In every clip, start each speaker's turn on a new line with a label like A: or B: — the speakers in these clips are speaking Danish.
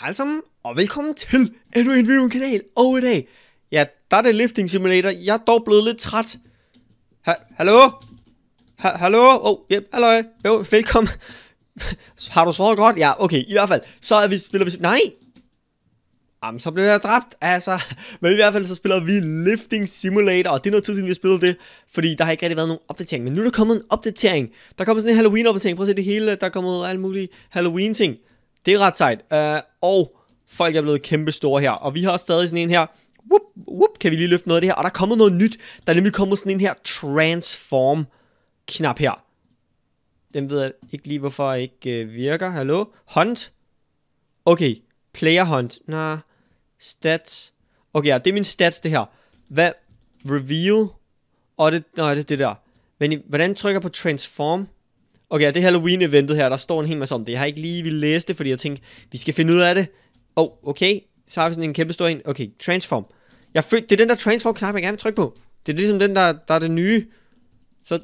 A: Hej sammen, og velkommen til endnu en kanal? Og i dag, ja, der er det Lifting Simulator. Jeg er dog blevet lidt træt. Ha hallo? Ha hallo? Oh, yep, hallo. Jo, velkommen. Har du sovet godt? Ja, okay, i hvert fald. Så er vi, spiller vi... Nej! Jamen, så blev jeg dræbt, altså. Men i hvert fald, så spiller vi Lifting Simulator, og det er noget tid siden, vi har spillet det, fordi der har ikke rigtig været nogen opdatering. Men nu er der kommet en opdatering. Der kommer sådan en Halloween-opdatering. Prøv at se det hele. Der er kommet alle mulige Halloween-ting. Det er ret sejt. Uh, og folk er blevet kæmpe store her. Og vi har stadig sådan en her, whoop, whoop, kan vi lige løfte noget af det her. Og der er kommet noget nyt. Der er nemlig kommet sådan en her transform knap her. Den ved jeg ikke lige, hvorfor jeg ikke øh, virker. Hallo? Hunt? Okay. Player hunt. Nah. Stats. Okay, ja, det er min stats, det her. Hvad? Reveal. Og det, nej, det er det der. Men hvordan trykker jeg på transform? Okay, det Halloween-eventet her, der står en hel masse om det. Jeg har ikke lige ville læse det, fordi jeg tænkte, vi skal finde ud af det. Åh, oh, okay. Så har vi sådan en kæmpe stor en. Okay, transform. Jeg føl- det er den der transform-knap, jeg gerne vil trykke på. Det er ligesom den, der, der er det nye. Så,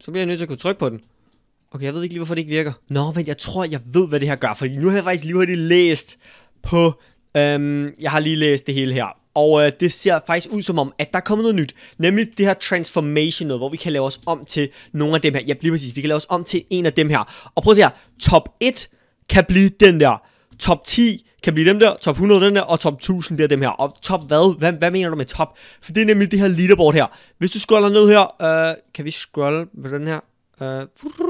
A: så bliver jeg nødt til at kunne trykke på den. Okay, jeg ved ikke lige, hvorfor det ikke virker. Nå, men jeg tror, jeg ved, hvad det her gør. Fordi nu har jeg faktisk lige hurtigt læst på... Øhm, jeg har lige læst det hele her. Og øh, det ser faktisk ud som om, at der er kommet noget nyt. Nemlig det her transformation noget, hvor vi kan lave os om til nogle af dem her. Ja, lige præcis. Vi kan lave os om til en af dem her. Og prøv at se her. Top 1 kan blive den der. Top 10 kan blive dem der, top 100 den der, og top 1000 bliver dem her. Og top hvad? hvad? Hvad mener du med top? For det er nemlig det her leaderboard her. Hvis du scroller ned her, øh, kan vi scrolle med den her? Øh,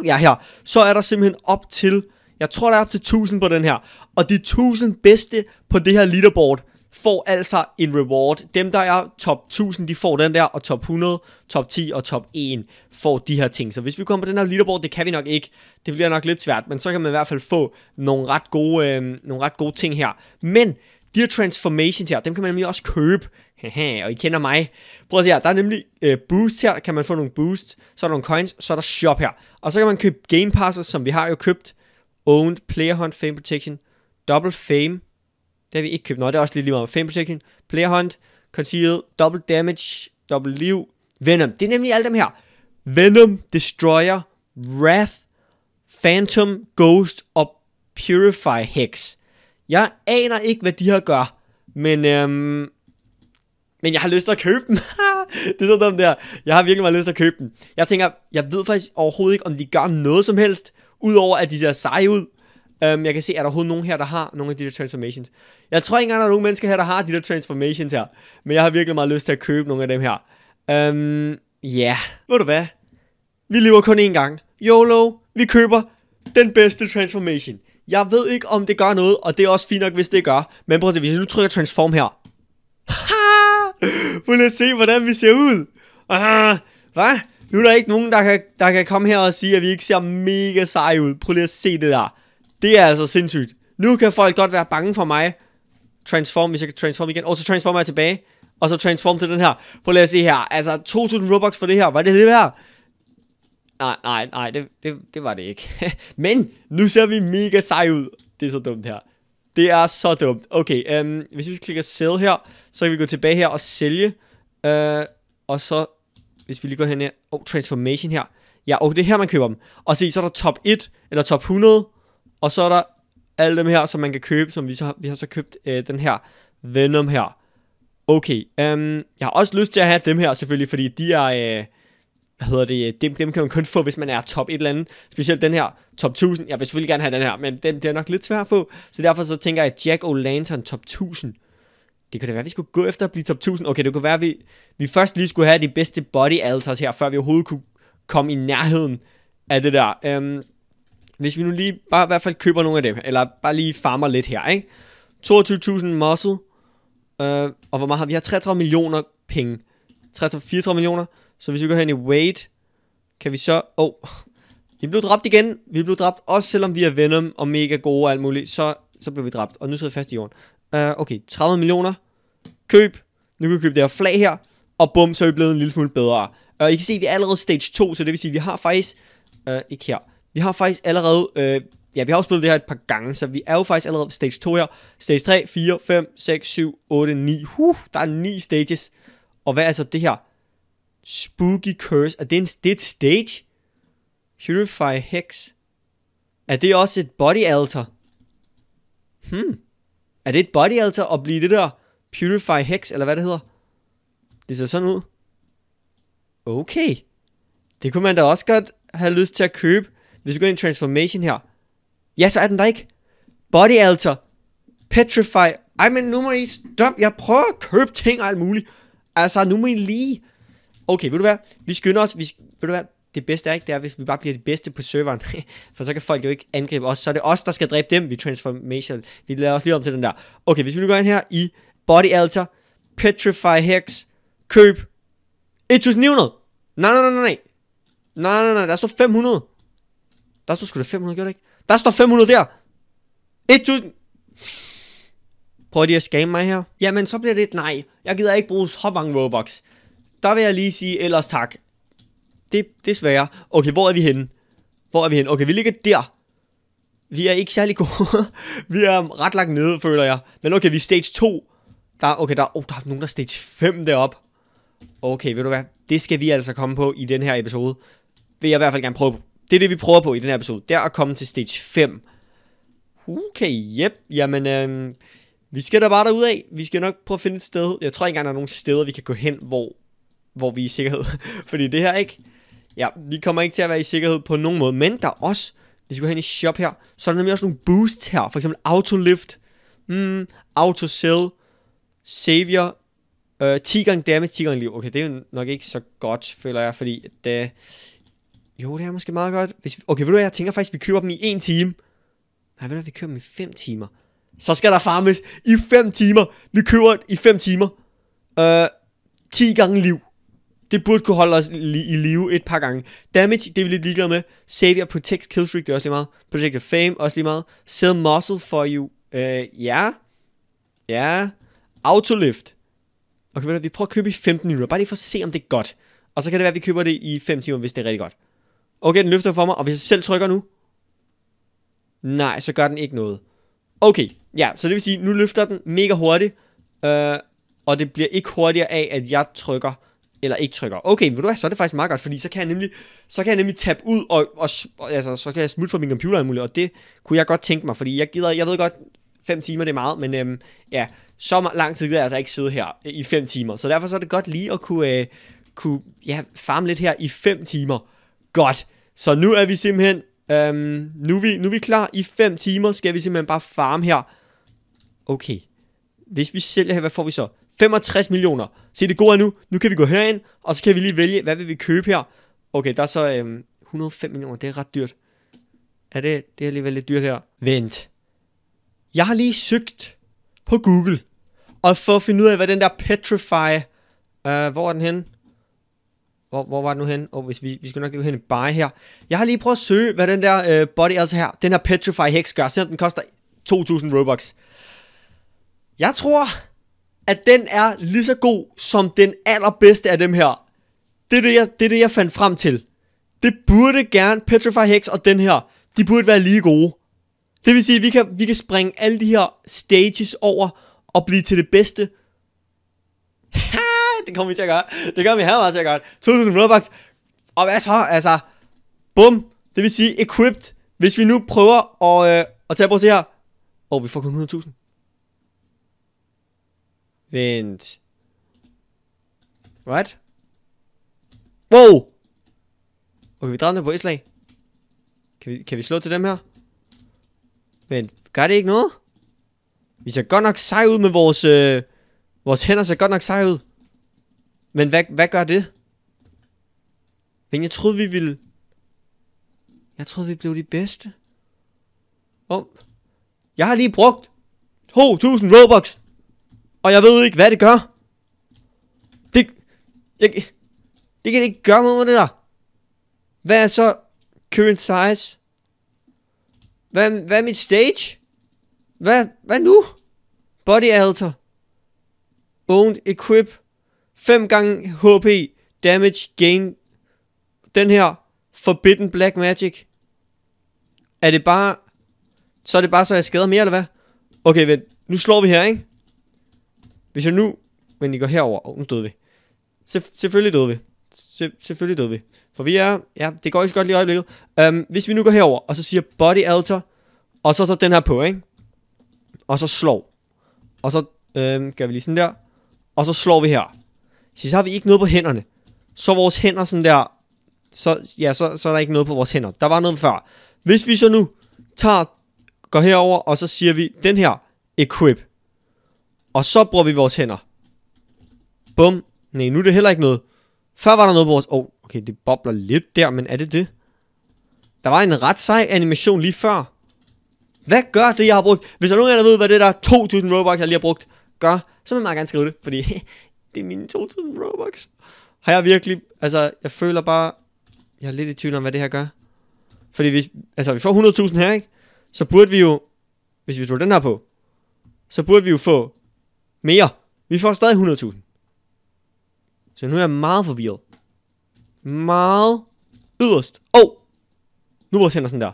A: ja, her. Så er der simpelthen op til, jeg tror der er op til 1000 på den her. Og de 1000 bedste på det her leaderboard, får altså en reward. Dem, der er top 1000, de får den der, og top 100, top 10 og top 1 får de her ting. Så hvis vi kommer på den her leaderboard, det kan vi nok ikke. Det bliver nok lidt svært, men så kan man i hvert fald få nogle ret gode, øh, nogle ret gode ting her. Men de her transformations her, dem kan man nemlig også købe. Haha, og I kender mig. Prøv at se her, der er nemlig øh, boost her, kan man få nogle boost, så er der nogle coins, så er der shop her. Og så kan man købe game passes, som vi har jo købt. Owned, player hunt, fame protection, double fame, det har vi ikke købt noget. Det er også lidt lige meget. med Protection, Player Hunt, Conceal, Double Damage, Double Liv, Venom. Det er nemlig alle dem her. Venom, Destroyer, Wrath, Phantom, Ghost og Purify Hex. Jeg aner ikke, hvad de her gør, men, øhm, men jeg har lyst til at købe dem. det er sådan dem der. Jeg har virkelig meget lyst til at købe dem. Jeg tænker, jeg ved faktisk overhovedet ikke, om de gør noget som helst, udover at de ser seje ud. Um, jeg kan se, er der overhovedet nogen her, der har nogle af de der transformations? Jeg tror ikke engang, der er nogen mennesker her, der har de der transformations her. Men jeg har virkelig meget lyst til at købe nogle af dem her. Øhm, ja, um, yeah. ved du hvad? Vi lever kun én gang. YOLO, vi køber den bedste transformation. Jeg ved ikke, om det gør noget, og det er også fint nok, hvis det gør. Men prøv at se, hvis jeg nu trykker transform her. Ha! Prøv at se, hvordan vi ser ud. Ah, hvad? Nu er der ikke nogen, der kan, der kan komme her og sige, at vi ikke ser mega seje ud. Prøv lige at se det der. Det er altså sindssygt. Nu kan folk godt være bange for mig. Transform, hvis jeg kan transform igen. Og så transform jeg tilbage. Og så transform til den her. Prøv lige at se her. Altså, 2.000 Robux for det her. Var det det her? Nej, nej, nej. Det, det, det var det ikke. Men nu ser vi mega sej ud. Det er så dumt her. Det er så dumt. Okay, øhm, hvis vi klikker sell her, så kan vi gå tilbage her og sælge. Øh, og så, hvis vi lige går hen her. Oh, transformation her. Ja, og det er her, man køber dem. Og se, så er der top 1, eller top 100, og så er der alle dem her, som man kan købe, som vi, så, vi har så købt øh, den her Venom her. Okay, øhm, jeg har også lyst til at have dem her selvfølgelig, fordi de er... Øh, hvad hedder det, øh, dem, dem kan man kun få, hvis man er top et eller andet. Specielt den her, top 1000. Jeg vil selvfølgelig gerne have den her, men den er nok lidt svær at få. Så derfor så tænker jeg, Jack O'Lantern top 1000. Det kunne da være, at vi skulle gå efter at blive top 1000. Okay, det kunne være, at vi, vi først lige skulle have de bedste body alters her, før vi overhovedet kunne komme i nærheden af det der. Øhm, hvis vi nu lige bare i hvert fald køber nogle af dem, eller bare lige farmer lidt her, ikke? 22.000 muscle, øh, og hvor meget har vi? Vi har 33 millioner penge. 34 millioner. Så hvis vi går hen i weight, kan vi så... Åh, oh, vi blev dræbt igen. Vi blev dræbt, også selvom vi er Venom og mega gode og alt muligt. Så, så blev vi dræbt, og nu sidder vi fast i jorden. Uh, okay, 30 millioner. Køb. Nu kan vi købe det her flag her. Og bum, så er vi blevet en lille smule bedre. Og uh, I kan se, vi er allerede stage 2, så det vil sige, at vi har faktisk... Uh, ikke her. Vi har faktisk allerede... Øh, ja, vi har også spillet det her et par gange, så vi er jo faktisk allerede stage 2 her. Stage 3, 4, 5, 6, 7, 8, 9. Huh, der er 9 stages. Og hvad er så det her? Spooky Curse. Er det, en, det er et stage? Purify Hex. Er det også et body altar? Hmm. Er det et body altar at blive det der Purify Hex, eller hvad det hedder? Det ser sådan ud. Okay. Det kunne man da også godt have lyst til at købe. Hvis vi går ind i transformation her. Ja, så er den der ikke. Body alter. Petrify. Ej, men nu må I stop. Jeg prøver at købe ting og alt muligt. Altså, nu må I lige. Okay, vil du være? Vi skynder os. Vi, ved du hvad? Det bedste er ikke, det er, hvis vi bare bliver det bedste på serveren. For så kan folk jo ikke angribe os. Så er det os, der skal dræbe dem. Vi transformation. Vi lader os lige om til den der. Okay, hvis vi nu går ind her i Body Alter. Petrify Hex. Køb. 1900. Nej, nej, nej, nej. Nej, nej, nej. Der står 500. Der står sgu da 500, gjorde det ikke? Der står 500 der! 1000! Prøver de at skamme mig her? Jamen, så bliver det et nej. Jeg gider ikke bruge så mange Robux. Der vil jeg lige sige ellers tak. Det, desværre. Okay, hvor er vi henne? Hvor er vi henne? Okay, vi ligger der. Vi er ikke særlig gode. vi er ret langt nede, føler jeg. Men okay, vi er stage 2. Der, okay, der, oh, der er nogen, der er stage 5 derop. Okay, ved du hvad? Det skal vi altså komme på i den her episode. Vil jeg i hvert fald gerne prøve det er det, vi prøver på i den her episode. Det er at komme til stage 5. Okay, yep. Jamen, øh, vi skal da bare derud af. Vi skal nok prøve at finde et sted. Jeg tror ikke engang, der er nogen steder, vi kan gå hen, hvor, hvor vi er i sikkerhed. Fordi det her ikke... Ja, vi kommer ikke til at være i sikkerhed på nogen måde. Men der er også, hvis vi går hen i shop her, så er der nemlig også nogle boosts her. For eksempel Autolift, mm, Autosell, Savior, øh, 10 gange damage, 10 gange liv. Okay, det er jo nok ikke så godt, føler jeg, fordi det, jo, det er måske meget godt. Hvis vi, okay, ved du hvad, jeg tænker faktisk, vi køber dem i en time. Nej, ved du hvad, vi køber dem i 5 timer. Så skal der farmes i 5 timer. Vi køber i 5 timer. Øh, 10 gange liv. Det burde kunne holde os li- i live et par gange. Damage, det er vi lidt ligeglade med. Savior protects protect killstreak, det er også lige meget. Protect of fame, også lige meget. Sell muscle for you. Øh, ja. Ja. Autolift. Okay, ved du, vi prøver at købe i 15 minutter. Bare lige for at se, om det er godt. Og så kan det være, at vi køber det i 5 timer, hvis det er rigtig godt. Okay, den løfter for mig, og hvis jeg selv trykker nu... Nej, så gør den ikke noget. Okay, ja, så det vil sige, nu løfter den mega hurtigt, øh, og det bliver ikke hurtigere af, at jeg trykker, eller ikke trykker. Okay, ved du hvad, så er det faktisk meget godt, fordi så kan jeg nemlig, så kan jeg nemlig tabe ud, og, og, og altså, så kan jeg smutte fra min computer muligt, og det kunne jeg godt tænke mig, fordi jeg gider, jeg ved godt, 5 timer det er meget, men øhm, ja, så lang tid gider jeg altså ikke sidde her i 5 timer, så derfor så er det godt lige at kunne, øh, kunne ja, farme lidt her i 5 timer, Godt. Så nu er vi simpelthen... Øhm, nu, er vi, nu er vi klar. I 5 timer skal vi simpelthen bare farme her. Okay. Hvis vi sælger her, hvad får vi så? 65 millioner. Se, det gode er nu. Nu kan vi gå herind, og så kan vi lige vælge, hvad vil vi købe her. Okay, der er så øhm, 105 millioner. Det er ret dyrt. Er det, det er alligevel lidt dyrt her. Vent. Jeg har lige søgt på Google, og for at finde ud af, hvad den der Petrify... Øh, hvor er den henne? Hvor, hvor var det nu hen? Oh, hvis vi, vi skal nok lige hen i buy her. Jeg har lige prøvet at søge, hvad den der øh, body altså her, den her Petrify Hex gør, selvom den koster 2.000 Robux. Jeg tror, at den er lige så god som den allerbedste af dem her. Det er det, jeg, det er det, jeg fandt frem til. Det burde gerne Petrify Hex og den her, de burde være lige gode. Det vil sige, at vi kan, vi kan springe alle de her stages over og blive til det bedste. Ha! det kommer vi til at gøre. Det gør vi her meget til at gøre. 2000 Robux. Og hvad så? Altså, bum. Det vil sige equipped. Hvis vi nu prøver at, øh, at tage på se her. Åh, oh, vi får kun 100.000. Vent. What? Wow! Okay, vi dræbte på et slag. Kan vi, kan vi slå til dem her? Men gør det ikke noget? Vi ser godt nok sej ud med vores... Øh, vores hænder ser godt nok sej ud. Men hvad, hvad gør det? Men jeg troede, vi ville... Jeg troede, vi blev de bedste. Og... Jeg har lige brugt 2.000 Robux. Og jeg ved ikke, hvad det gør. Det... Jeg... Det kan det ikke gøre med det der. Hvad er så current size? Hvad, hvad er mit stage? Hvad, hvad nu? Body alter. Owned equip. 5 gange HP damage gain. Den her Forbidden Black Magic. Er det bare... Så er det bare, så jeg skader mere, eller hvad? Okay, vent. Nu slår vi her, ikke? Hvis jeg nu... Men I går herover. Oh, nu døde vi. Sef- selvfølgelig døde vi. Se, selvfølgelig døde vi. For vi er... Ja, det går ikke så godt lige i øjeblikket. Um, hvis vi nu går herover og så siger body alter, og så så den her på, ikke? Og så slår. Og så øhm, gør vi lige sådan der. Og så slår vi her. Så, har vi ikke noget på hænderne. Så vores hænder sådan der, så, ja, så, så er der ikke noget på vores hænder. Der var noget før. Hvis vi så nu tager, går herover, og så siger vi, den her, equip. Og så bruger vi vores hænder. Bum. Nej, nu er det heller ikke noget. Før var der noget på vores... Oh, okay, det bobler lidt der, men er det det? Der var en ret sej animation lige før. Hvad gør det, jeg har brugt? Hvis der er nogen af jer, der ved, hvad det der 2000 Robux, jeg lige har brugt, gør, så vil jeg meget gerne skrive det, fordi det er mine 2.000 Robux. Har jeg virkelig, altså, jeg føler bare, jeg er lidt i tvivl om, hvad det her gør. Fordi hvis, altså, vi får 100.000 her, ikke? Så burde vi jo, hvis vi tog den her på, så burde vi jo få mere. Vi får stadig 100.000. Så nu er jeg meget forvirret. Meget yderst. Åh! Oh! Nu vores hænder sådan der.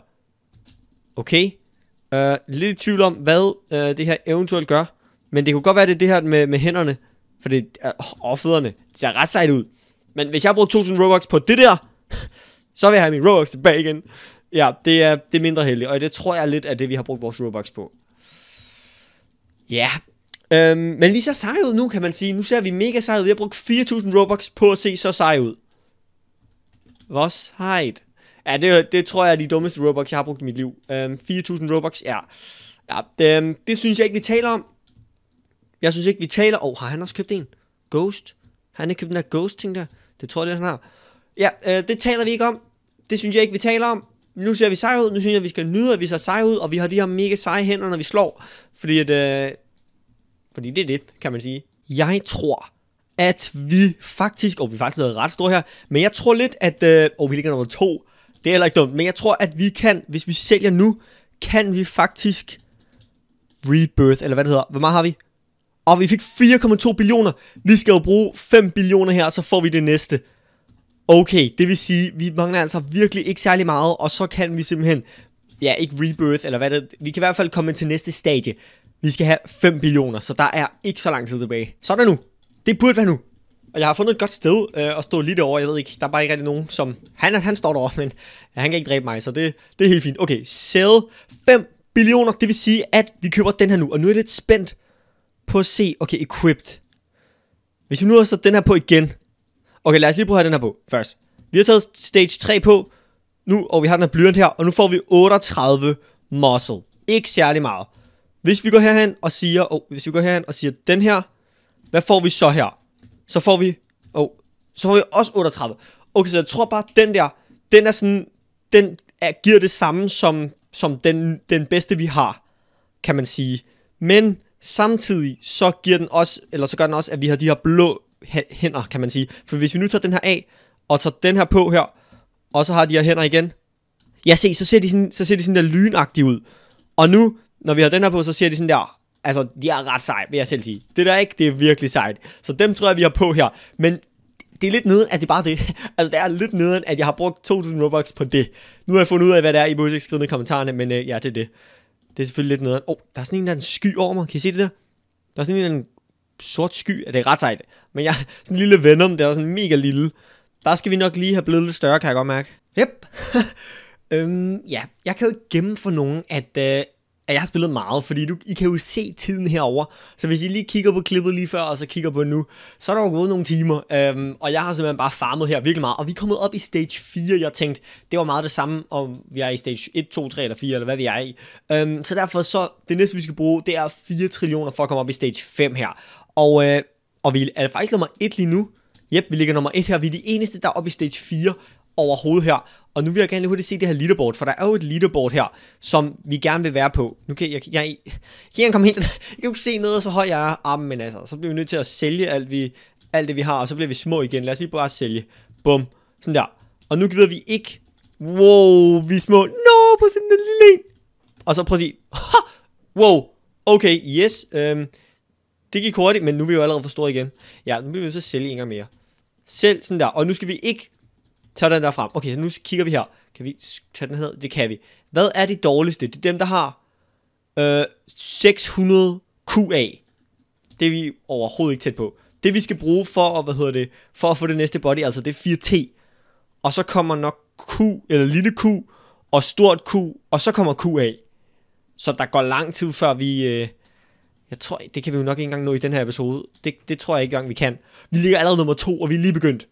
A: Okay. Uh, lidt i tvivl om, hvad uh, det her eventuelt gør. Men det kunne godt være, det er det her med, med hænderne, for det er... oh, fødderne. Det ser ret sejt ud. Men hvis jeg bruger 2.000 Robux på det der, så vil jeg have min Robux tilbage igen. Ja, det er, det er mindre heldigt, og det tror jeg lidt af det, vi har brugt vores Robux på. Ja, øhm, men lige så sej ud nu, kan man sige. Nu ser vi mega sej ud. Vi har brugt 4.000 Robux på at se så sej ud. Hvor sejt. Ja, det, det tror jeg er de dummeste Robux, jeg har brugt i mit liv. Øhm, 4.000 Robux, ja. ja det, øhm, det synes jeg ikke, vi taler om. Jeg synes ikke, vi taler... over. oh, har han også købt en? Ghost? Har han ikke købt den der Ghost-ting der? Det tror jeg, det han har. Ja, øh, det taler vi ikke om. Det synes jeg ikke, vi taler om. Nu ser vi seje ud. Nu synes jeg, vi skal nyde, at vi ser seje ud. Og vi har de her mega seje hænder, når vi slår. Fordi, at, øh, fordi det er det, kan man sige. Jeg tror, at vi faktisk... Og vi er faktisk blevet ret store her. Men jeg tror lidt, at... Øh, og oh, vi ligger nummer to. Det er heller ikke dumt. Men jeg tror, at vi kan, hvis vi sælger nu, kan vi faktisk rebirth, eller hvad det hedder. Hvor meget har vi? Og vi fik 4,2 billioner. Vi skal jo bruge 5 billioner her, så får vi det næste. Okay, det vil sige, vi mangler altså virkelig ikke særlig meget, og så kan vi simpelthen, ja, ikke rebirth, eller hvad det Vi kan i hvert fald komme til næste stadie. Vi skal have 5 billioner, så der er ikke så lang tid tilbage. Sådan nu. Det burde være nu. Og jeg har fundet et godt sted øh, at stå lige derovre, jeg ved ikke, der er bare ikke rigtig nogen, som... Han, han står derovre, men ja, han kan ikke dræbe mig, så det, det er helt fint. Okay, sell 5 billioner, det vil sige, at vi køber den her nu, og nu er jeg lidt spændt på at se, okay, equipped. Hvis vi nu har sat den her på igen. Okay, lad os lige prøve at have den her på først. Vi har taget stage 3 på nu, og vi har den her blyant her, og nu får vi 38 muscle. Ikke særlig meget. Hvis vi går herhen og siger, oh, hvis vi går herhen og siger den her, hvad får vi så her? Så får vi, oh, så får vi også 38. Okay, så jeg tror bare, den der, den er sådan, den er, giver det samme som, som den, den bedste vi har, kan man sige. Men Samtidig så giver den også, eller så gør den også, at vi har de her blå hænder, kan man sige. For hvis vi nu tager den her af, og tager den her på her, og så har de her hænder igen. Ja, se, så ser de sådan, så ser de sådan der lynagtige ud. Og nu, når vi har den her på, så ser de sådan der, altså, de er ret sejt, vil jeg selv sige. Det der ikke, det er virkelig sejt. Så dem tror jeg, vi har på her. Men det er lidt nede, at det er bare det. altså, det er lidt nede, at jeg har brugt 2.000 Robux på det. Nu har jeg fundet ud af, hvad det er, I må ikke skrive ned i kommentarerne, men øh, ja, det er det. Det er selvfølgelig lidt noget. Åh, oh, der er sådan en, der er en sky over mig. Kan I se det der? Der er sådan en, der er en sort sky. Ja, det er ret sejt. Men jeg sådan en lille Venom, der er sådan mega lille. Der skal vi nok lige have blevet lidt større, kan jeg godt mærke. Yep. øhm, ja, jeg kan jo ikke gemme for nogen, at øh, at jeg har spillet meget, fordi du, I kan jo se tiden herover. Så hvis I lige kigger på klippet lige før, og så kigger på nu, så er der jo gået nogle timer, øhm, og jeg har simpelthen bare farmet her virkelig meget. Og vi er kommet op i stage 4, jeg tænkte, det var meget det samme, om vi er i stage 1, 2, 3 eller 4, eller hvad vi er i. Øhm, så derfor så, det næste vi skal bruge, det er 4 trillioner for at komme op i stage 5 her. Og, øh, og vi er det faktisk nummer 1 lige nu. Jep, vi ligger nummer 1 her, vi er de eneste, der er oppe i stage 4 overhovedet her. Og nu vil jeg gerne lige hurtigt se det her leaderboard, for der er jo et leaderboard her, som vi gerne vil være på. Nu kan jeg, jeg, jeg, jeg kan komme helt, jeg kan ikke se noget, så høj jeg er. Ah, men altså, så bliver vi nødt til at sælge alt, vi, alt det, vi har, og så bliver vi små igen. Lad os lige bare sælge. Bum. Sådan der. Og nu gider vi ikke. Wow, vi er små. No, på sådan en lille en. Og så prøv at sige. Ha! Wow. Okay, yes. Øhm, det gik hurtigt, men nu er vi jo allerede for store igen. Ja, nu bliver vi nødt til at sælge en gang mere. Selv sådan der. Og nu skal vi ikke Tag den der frem. Okay, så nu kigger vi her. Kan vi tage den her? Det kan vi. Hvad er det dårligste? Det er dem, der har øh, 600 QA. Det er vi overhovedet ikke tæt på. Det vi skal bruge for at, hvad hedder det, for at få det næste body, altså det er 4T. Og så kommer nok Q, eller lille Q, og stort Q, og så kommer QA. Så der går lang tid før vi... Øh, jeg tror, det kan vi jo nok ikke engang nå i den her episode. Det, det tror jeg ikke engang, vi kan. Vi ligger allerede nummer to, og vi er lige begyndt.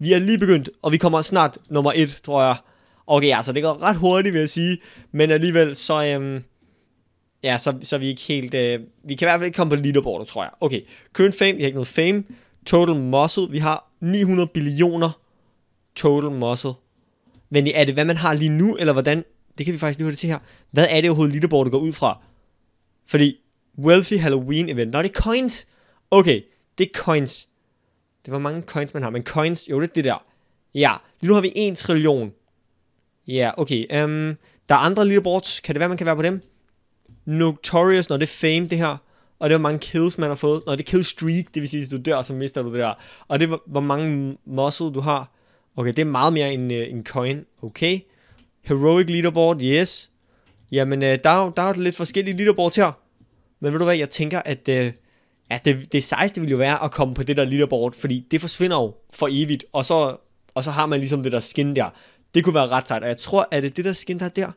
A: Vi er lige begyndt, og vi kommer snart nummer et, tror jeg. Okay, altså det går ret hurtigt, vil jeg sige. Men alligevel, så, øhm, ja, så, så vi ikke helt... Øh, vi kan i hvert fald ikke komme på leaderboardet, tror jeg. Okay, current fame, vi har ikke noget fame. Total muscle, vi har 900 billioner total muscle. Men er det, hvad man har lige nu, eller hvordan? Det kan vi faktisk lige det til her. Hvad er det overhovedet leaderboardet går ud fra? Fordi Wealthy Halloween event. Nå, det er coins. Okay, det er coins. Det var mange coins, man har. Men coins, jo, det er det der. Ja, lige nu har vi 1 trillion. Ja, okay. Um, der er andre leaderboards. Kan det være, man kan være på dem? Notorious, når det er fame, det her. Og det var mange kills, man har fået. Når det er kill streak, det vil sige, hvis du dør, så mister du det der. Og det var, hvor mange muscle du har. Okay, det er meget mere end uh, en coin. Okay. Heroic leaderboard, yes. Jamen, uh, der, er, der er lidt forskellige leaderboards her. Men ved du hvad, jeg tænker, at Uh, Ja, det, det sejeste ville jo være at komme på det der leaderboard, fordi det forsvinder jo for evigt, og så, og så har man ligesom det der skin der. Det kunne være ret sejt, og jeg tror, at det det der skin, der er der? Er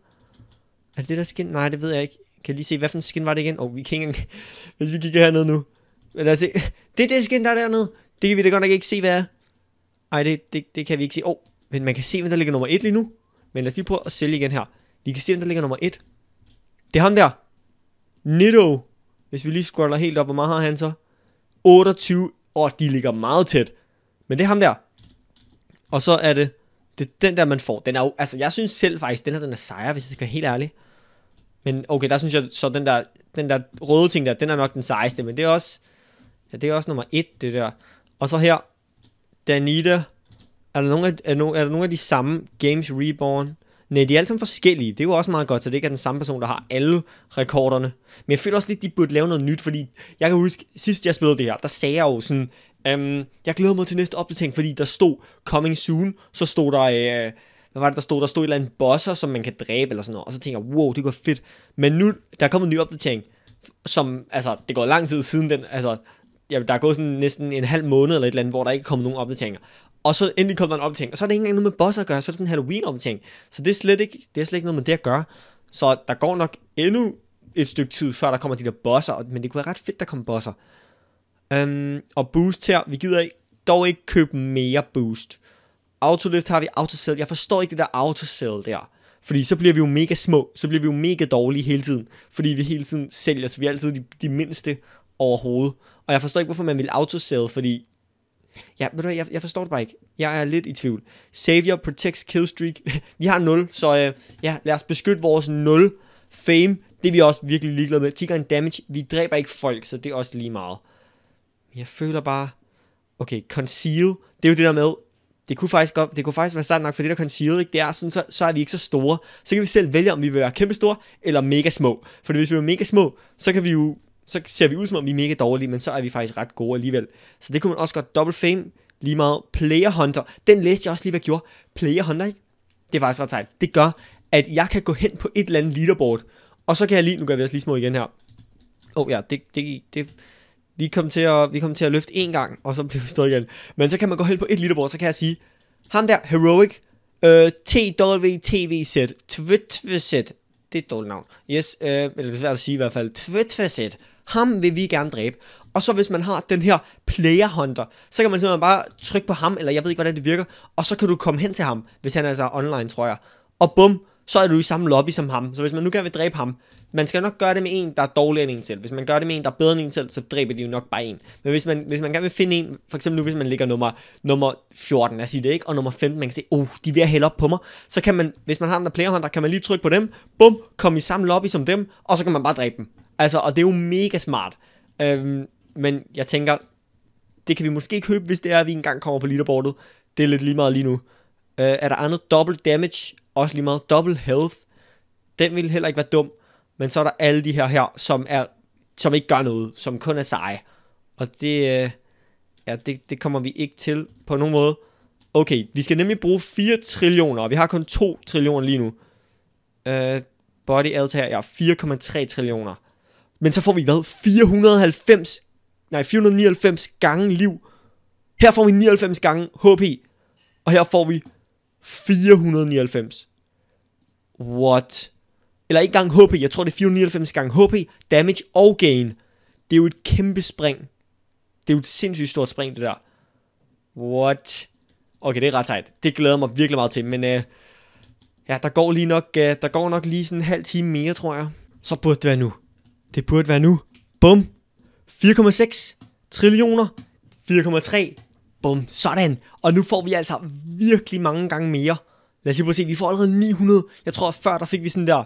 A: det det der skin? Nej, det ved jeg ikke. Kan jeg lige se, hvad for en skin var det igen? Åh, oh, vi kan ikke Hvis vi kigger hernede nu. Men lad os se. Det er det skin, der er dernede. Det kan vi da godt nok ikke se, hvad er. Ej, det, det, det kan vi ikke se. Åh, oh, men man kan se, hvem der ligger nummer 1 lige nu. Men lad os lige prøve at sælge igen her. Vi kan se, hvem der ligger nummer 1. Det er ham der. Nitto. Hvis vi lige scroller helt op, hvor meget har han så? 28, og de ligger meget tæt. Men det er ham der. Og så er det, det er den der, man får. Den er jo, altså, jeg synes selv faktisk, den her, den er sejre, hvis jeg skal være helt ærlig. Men okay, der synes jeg, så den der, den der røde ting der, den er nok den sejeste, men det er også, ja, det er også nummer et, det der. Og så her, Danita, er der nogle af, er, no, er der nogle af de samme Games Reborn? Nej, de er alle sammen forskellige. Det er jo også meget godt, så det ikke er den samme person, der har alle rekorderne. Men jeg føler også lidt, de burde lave noget nyt, fordi jeg kan huske, sidst jeg spillede det her, der sagde jeg jo sådan, øhm, jeg glæder mig til næste opdatering, fordi der stod coming soon, så stod der... Øh, hvad var det, der stod? Der stod et eller andet bosser, som man kan dræbe eller sådan noget. Og så tænker jeg, wow, det går fedt. Men nu, der er kommet en ny opdatering, som, altså, det går lang tid siden den, altså, ja, der er gået sådan næsten en halv måned eller et eller andet, hvor der ikke er kommet nogen opdateringer. Og så endelig kom der en opdatering. Og så er det ikke engang noget med boss at gøre, så er det en Halloween-opdatering. Så det er, slet ikke, det er slet ikke noget med det at gøre. Så der går nok endnu et stykke tid, før der kommer de der bosser. Men det kunne være ret fedt, der kom bosser. Um, og boost her, vi gider ikke, dog ikke købe mere boost. Autolift har vi autosell. Jeg forstår ikke det der autosell der. Fordi så bliver vi jo mega små, så bliver vi jo mega dårlige hele tiden. Fordi vi hele tiden sælger, så vi er altid de, de mindste overhovedet. Og jeg forstår ikke, hvorfor man vil autosell, fordi Ja, ved du hvad, jeg, jeg forstår det bare ikke. Jeg er lidt i tvivl. Savior protects killstreak. vi har 0, så øh, ja, lad os beskytte vores 0 fame. Det er vi også virkelig ligeglade med. 10 en damage. Vi dræber ikke folk, så det er også lige meget. jeg føler bare... Okay, conceal. Det er jo det der med, det kunne faktisk, godt, det kunne faktisk være sandt nok, for det der conceal, ikke, det er sådan, så, så er vi ikke så store. Så kan vi selv vælge, om vi vil være kæmpe store eller mega små. For hvis vi er mega små, så kan vi jo så ser vi ud som om, vi er mega dårlige, men så er vi faktisk ret gode alligevel. Så det kunne man også godt double fame, lige meget Player Hunter. Den læste jeg også lige, hvad jeg gjorde. Player Hunter, ikke? Det er faktisk ret sejt. Det gør, at jeg kan gå hen på et eller andet leaderboard, og så kan jeg lige, nu gør vi os lige små igen her. Åh oh, ja, det, det, det, vi kom til at, vi kom til at løfte en gang, og så blev vi stået igen. Men så kan man gå hen på et leaderboard, så kan jeg sige, ham der, Heroic, øh, TWTVZ, TWTVZ, det er et dårligt navn. Yes, øh, eller det er svært at sige i hvert fald, TWTVZ, ham vil vi gerne dræbe. Og så hvis man har den her player hunter, så kan man simpelthen bare trykke på ham, eller jeg ved ikke, hvordan det virker, og så kan du komme hen til ham, hvis han er altså online, tror jeg. Og bum, så er du i samme lobby som ham. Så hvis man nu gerne vil dræbe ham, man skal nok gøre det med en, der er dårligere end en selv. Hvis man gør det med en, der er bedre end en selv, så dræber de jo nok bare en. Men hvis man, hvis man gerne vil finde en, for eksempel nu, hvis man ligger nummer, nummer 14, lad os sige det, ikke? og nummer 15, man kan se, oh, de er ved at hælde op på mig, så kan man, hvis man har en der player hunter, kan man lige trykke på dem, bum, komme i samme lobby som dem, og så kan man bare dræbe dem. Altså, og det er jo mega smart. Øhm, men jeg tænker, det kan vi måske købe, hvis det er, at vi engang kommer på leaderboardet. Det er lidt lige meget lige nu. Øh, er der andet double damage? Også lige meget double health. Den vil heller ikke være dum. Men så er der alle de her her, som, er, som ikke gør noget. Som kun er seje. Og det, øh, ja, det, det kommer vi ikke til på nogen måde. Okay, vi skal nemlig bruge 4 trillioner, og vi har kun 2 trillioner lige nu. Øh, body alt ja, 4,3 trillioner. Men så får vi hvad? 490, nej 499 gange liv. Her får vi 99 gange HP. Og her får vi 499. What? Eller ikke gang HP, jeg tror det er 499 gange HP, damage og gain. Det er jo et kæmpe spring. Det er jo et sindssygt stort spring, det der. What? Okay, det er ret sejt. Det glæder mig virkelig meget til, men uh, ja, der går lige nok, uh, der går nok lige sådan en halv time mere, tror jeg. Så burde det være nu. Det burde være nu. Bum. 4,6 trillioner. 4,3. Bum. Sådan. Og nu får vi altså virkelig mange gange mere. Lad os lige prøve at se. Vi får allerede 900. Jeg tror, at før der fik vi sådan der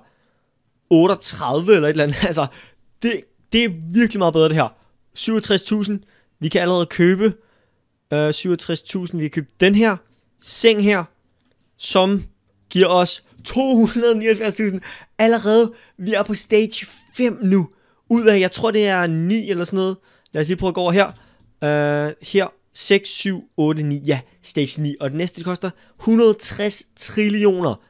A: 38 eller et eller andet. Altså, det, det er virkelig meget bedre det her. 67.000. Vi kan allerede købe uh, øh, 67.000. Vi kan købe den her seng her, som giver os 279.000. Allerede, vi er på stage 5 nu ud af, jeg tror det er 9 eller sådan noget. Lad os lige prøve at gå over her. Uh, her, 6, 7, 8, 9, ja, stage 9. Og det næste, det koster 160 trillioner.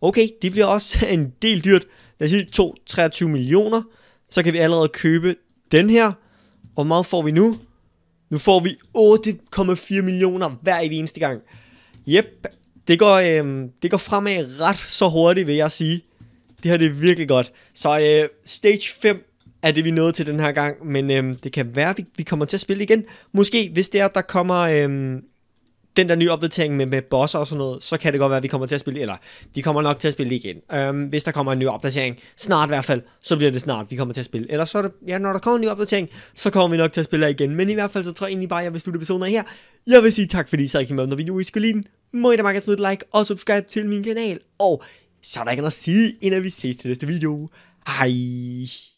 A: Okay, det bliver også en del dyrt. Lad os sige 2, 23 millioner. Så kan vi allerede købe den her. Hvor meget får vi nu? Nu får vi 8,4 millioner hver eneste gang. Jep, det går, øh, det går fremad ret så hurtigt, vil jeg sige. Det her det er virkelig godt. Så øh, stage 5 er det, vi nåede til den her gang. Men øhm, det kan være, at vi, vi kommer til at spille igen. Måske, hvis det er, der kommer øhm, den der nye opdatering med, med bosser og sådan noget, så kan det godt være, at vi kommer til at spille, eller vi kommer nok til at spille igen. Øhm, hvis der kommer en ny opdatering, snart i hvert fald, så bliver det snart, vi kommer til at spille. Eller så er det, ja, når der kommer en ny opdatering, så kommer vi nok til at spille igen. Men i hvert fald, så tror jeg egentlig bare, at jeg vil slutte episoden her. Jeg vil sige tak, fordi I sad med, når vi I skulle Må I da meget smide et like og subscribe til min kanal. Og så er der ikke noget at sige, inden vi ses til næste video. Hej!